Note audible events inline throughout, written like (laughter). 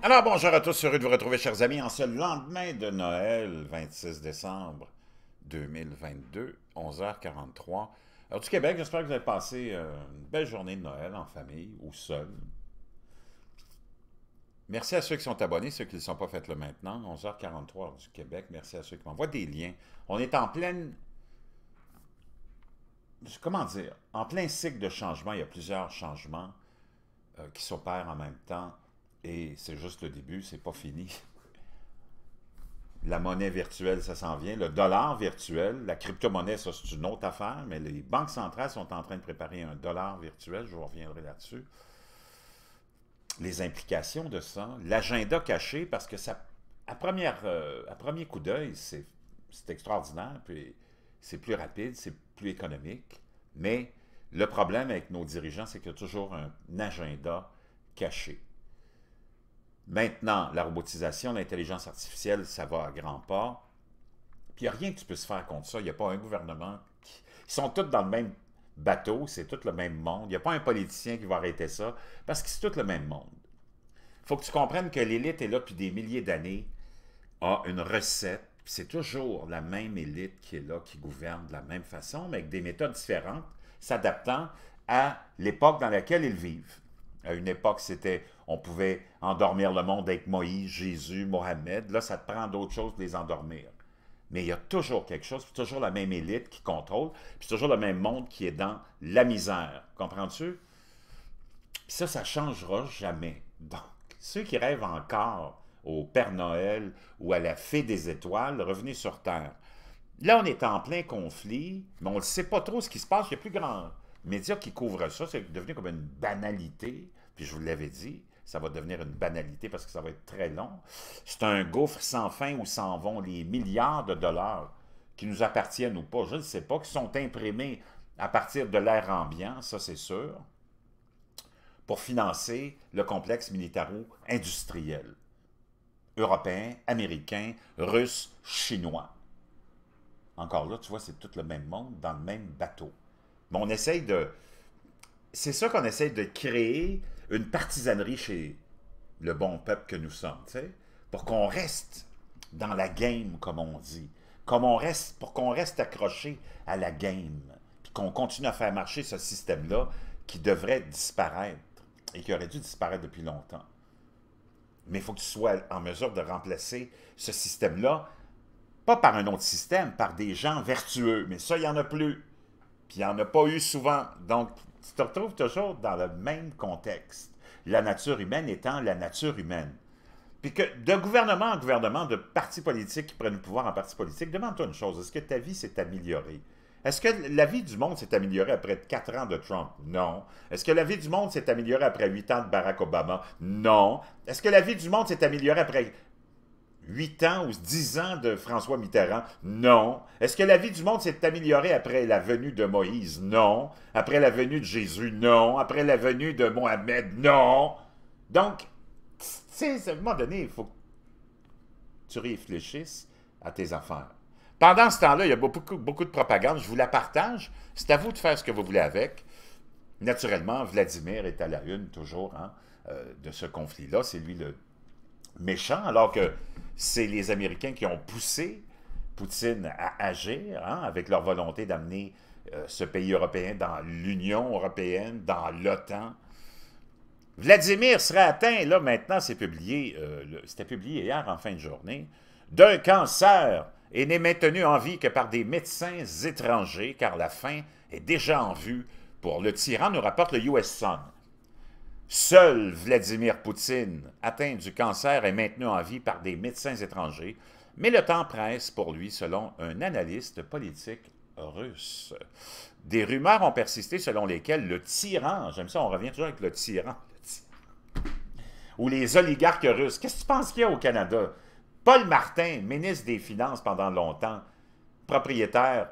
Alors bonjour à tous, heureux de vous retrouver chers amis en ce lendemain de Noël, 26 décembre 2022, 11h43. Alors du Québec, j'espère que vous avez passé euh, une belle journée de Noël en famille ou seul. Merci à ceux qui sont abonnés, ceux qui ne sont pas faites le maintenant, 11h43 du Québec. Merci à ceux qui m'envoient des liens. On est en pleine comment dire, en plein cycle de changement, il y a plusieurs changements euh, qui s'opèrent en même temps et c'est juste le début, c'est pas fini. La monnaie virtuelle, ça s'en vient. Le dollar virtuel, la crypto-monnaie, ça c'est une autre affaire, mais les banques centrales sont en train de préparer un dollar virtuel, je vous reviendrai là-dessus. Les implications de ça, l'agenda caché, parce que ça, à, première, euh, à premier coup d'œil, c'est extraordinaire, puis c'est plus rapide, c'est plus économique, mais le problème avec nos dirigeants, c'est qu'il y a toujours un agenda caché. Maintenant, la robotisation, l'intelligence artificielle, ça va à grands pas. Puis il n'y a rien que tu se faire contre ça. Il n'y a pas un gouvernement. Qui... Ils sont tous dans le même bateau, c'est tout le même monde. Il n'y a pas un politicien qui va arrêter ça parce que c'est tout le même monde. Il faut que tu comprennes que l'élite est là depuis des milliers d'années, a une recette. C'est toujours la même élite qui est là, qui gouverne de la même façon, mais avec des méthodes différentes, s'adaptant à l'époque dans laquelle ils vivent. À une époque, c'était on pouvait endormir le monde avec Moïse, Jésus, Mohamed. Là, ça te prend d'autres choses de les endormir. Mais il y a toujours quelque chose, c'est toujours la même élite qui contrôle, puis toujours le même monde qui est dans la misère. Comprends-tu? ça, ça ne changera jamais. Donc, ceux qui rêvent encore au Père Noël ou à la Fée des Étoiles, revenez sur Terre. Là, on est en plein conflit, mais on ne sait pas trop ce qui se passe. Il n'y a plus grand média qui couvre ça. C'est devenu comme une banalité puis je vous l'avais dit, ça va devenir une banalité parce que ça va être très long. C'est un gouffre sans fin où s'en vont les milliards de dollars qui nous appartiennent ou pas, je ne sais pas, qui sont imprimés à partir de l'air ambiant, ça c'est sûr, pour financer le complexe militaro-industriel européen, américain, russe, chinois. Encore là, tu vois, c'est tout le même monde dans le même bateau. Mais on essaye de... C'est ça qu'on essaye de créer une partisanerie chez le bon peuple que nous sommes, pour qu'on reste dans la game, comme on dit, comme on reste, pour qu'on reste accroché à la game, puis qu'on continue à faire marcher ce système-là qui devrait disparaître et qui aurait dû disparaître depuis longtemps. Mais il faut que tu sois en mesure de remplacer ce système-là, pas par un autre système, par des gens vertueux. Mais ça, il n'y en a plus. Puis il n'y en a pas eu souvent. Donc, tu te retrouves toujours dans le même contexte. La nature humaine étant la nature humaine. Puis que de gouvernement en gouvernement, de parti politique qui prennent le pouvoir en parti politique, demande-toi une chose, est-ce que ta vie s'est améliorée? Est-ce que la vie du monde s'est améliorée après quatre ans de Trump? Non. Est-ce que la vie du monde s'est améliorée après huit ans de Barack Obama? Non. Est-ce que la vie du monde s'est améliorée après huit ans ou dix ans de François Mitterrand? Non. Est-ce que la vie du monde s'est améliorée après la venue de Moïse? Non. Après la venue de Jésus? Non. Après la venue de Mohamed? Non. Donc, tu sais, à un moment donné, il faut que tu réfléchisses à tes affaires. Pendant ce temps-là, il y a beaucoup, de propagande. Je vous la partage. C'est à vous de faire ce que vous voulez avec. Naturellement, Vladimir est à la une toujours hein, euh, de ce conflit-là. C'est lui le méchant, alors que c'est les Américains qui ont poussé Poutine à agir hein, avec leur volonté d'amener euh, ce pays européen dans l'Union européenne, dans l'OTAN. Vladimir serait atteint, là maintenant c'est publié, euh, c'était publié hier en fin de journée, d'un cancer et n'est maintenu en vie que par des médecins étrangers car la fin est déjà en vue pour le tyran, nous rapporte le US Sun. Seul Vladimir Poutine, atteint du cancer, est maintenu en vie par des médecins étrangers, mais le temps presse pour lui, selon un analyste politique russe. Des rumeurs ont persisté selon lesquelles le tyran, j'aime ça, on revient toujours avec le tyran, ou les oligarques russes. Qu'est-ce que tu penses qu'il y a au Canada? Paul Martin, ministre des Finances pendant longtemps, propriétaire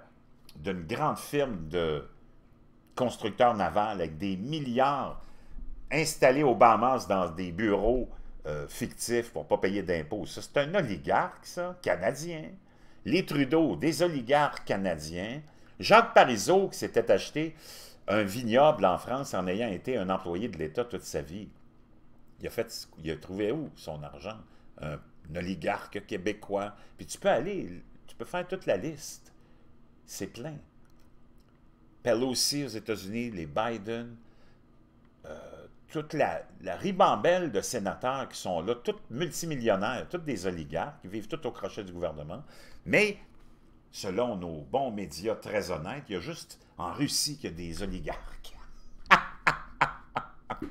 d'une grande firme de constructeurs navals avec des milliards installé au Bahamas dans des bureaux euh, fictifs pour ne pas payer d'impôts. c'est un oligarque, ça, canadien. Les Trudeau, des oligarques canadiens. Jacques Parizeau, qui s'était acheté un vignoble en France en ayant été un employé de l'État toute sa vie. Il a, trouvé où son argent? Un, un oligarque québécois. Puis tu peux aller, tu peux faire toute la liste. C'est plein. Pelosi aux États-Unis, les Biden, toute la, ribambelle de sénateurs qui sont là, tous multimillionnaires, tous des oligarques, qui vivent tous au crochet du gouvernement. Mais, selon nos bons médias très honnêtes, il y a juste en Russie qu'il y a des oligarques. (laughs)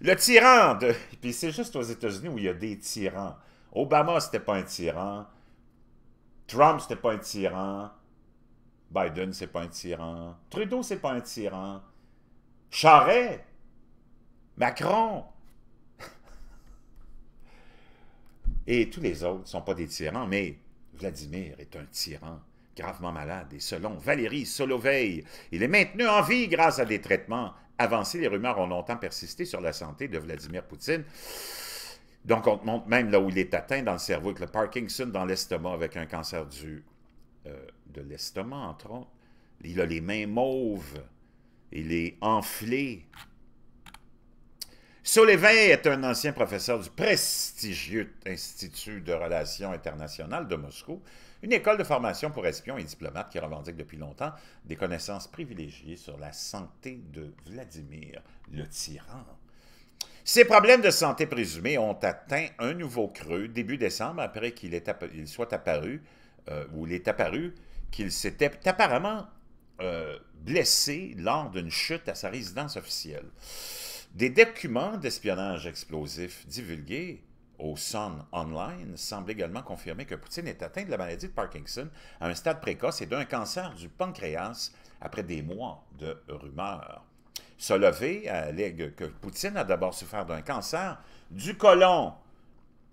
Le tyran de... Puis c'est juste aux États-Unis où il y a des tyrans. Obama, c'était pas un tyran. Trump, c'était pas un tyran. Biden, c'est pas un tyran. Trudeau, c'est pas un tyran. Charret, Macron! et tous les autres ne sont pas des tyrans, mais Vladimir est un tyran gravement malade et selon Valérie Soloveil, il est maintenu en vie grâce à des traitements avancés. Les rumeurs ont longtemps persisté sur la santé de Vladimir Poutine. Donc, on te montre même là où il est atteint dans le cerveau avec le Parkinson dans l'estomac avec un cancer du, euh, de l'estomac, entre autres. Il a les mains mauves. Il est enflé. Solévin est un ancien professeur du prestigieux Institut de relations internationales de Moscou, une école de formation pour espions et diplomates qui revendique depuis longtemps des connaissances privilégiées sur la santé de Vladimir le tyran. Ses problèmes de santé présumés ont atteint un nouveau creux début décembre après qu'il soit apparu, euh, ou il est apparu, qu'il s'était apparemment euh, blessé lors d'une chute à sa résidence officielle. Des documents d'espionnage explosif divulgués au Sun Online semblent également confirmer que Poutine est atteint de la maladie de Parkinson à un stade précoce et d'un cancer du pancréas après des mois de rumeurs. Solovey allègue que Poutine a d'abord souffert d'un cancer du colon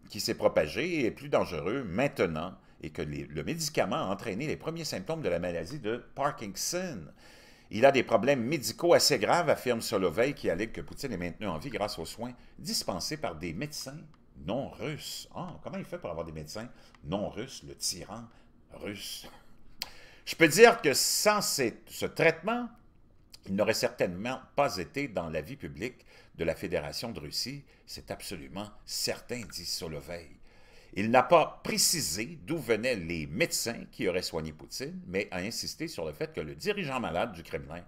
qui s'est propagé et est plus dangereux maintenant et que le médicament a entraîné les premiers symptômes de la maladie de Parkinson. Il a des problèmes médicaux assez graves, affirme Soloveil, qui allègue que Poutine est maintenu en vie grâce aux soins dispensés par des médecins non russes. Ah, comment il fait pour avoir des médecins non russes, le tyran russe? Je peux dire que sans ce traitement, il n'aurait certainement pas été dans la vie publique de la Fédération de Russie. C'est absolument certain, dit Soloveil. Il n'a pas précisé d'où venaient les médecins qui auraient soigné Poutine, mais a insisté sur le fait que le dirigeant malade du Kremlin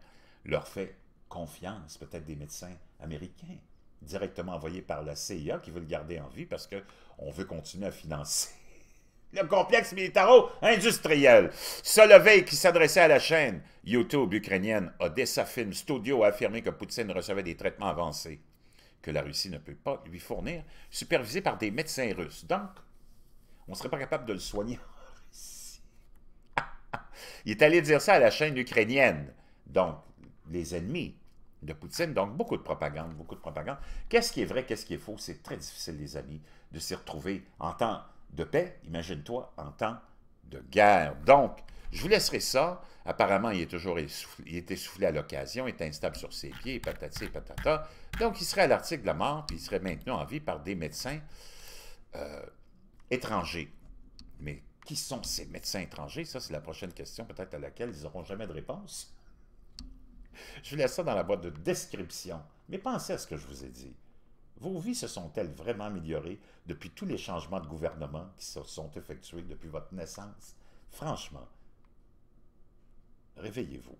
leur fait confiance, peut-être des médecins américains, directement envoyés par la CIA qui veut le garder en vie parce qu'on veut continuer à financer (laughs) le complexe militaro-industriel. veille qui s'adressait à la chaîne YouTube ukrainienne, Odessa film studio a affirmé que Poutine recevait des traitements avancés que la Russie ne peut pas lui fournir, supervisés par des médecins russes. Donc, on serait pas capable de le soigner (laughs) Il est allé dire ça à la chaîne ukrainienne. Donc, les ennemis de Poutine, donc beaucoup de propagande, beaucoup de propagande. Qu'est-ce qui est vrai, qu'est-ce qui est faux? C'est très difficile, les amis, de s'y retrouver en temps de paix, imagine-toi, en temps de guerre. Donc, je vous laisserai ça. Apparemment, il est toujours essoufflé, à l'occasion, il est instable sur ses pieds, patati patata. Donc, il serait à l'article de la mort, puis il serait maintenu en vie par des médecins. Euh, étrangers. Mais qui sont ces médecins étrangers? Ça, c'est la prochaine question, peut-être à laquelle ils n'auront jamais de réponse. Je vous laisse ça dans la boîte de description, mais pensez à ce que je vous ai dit. Vos vies se sont-elles vraiment améliorées depuis tous les changements de gouvernement qui se sont effectués depuis votre naissance? Franchement, réveillez-vous.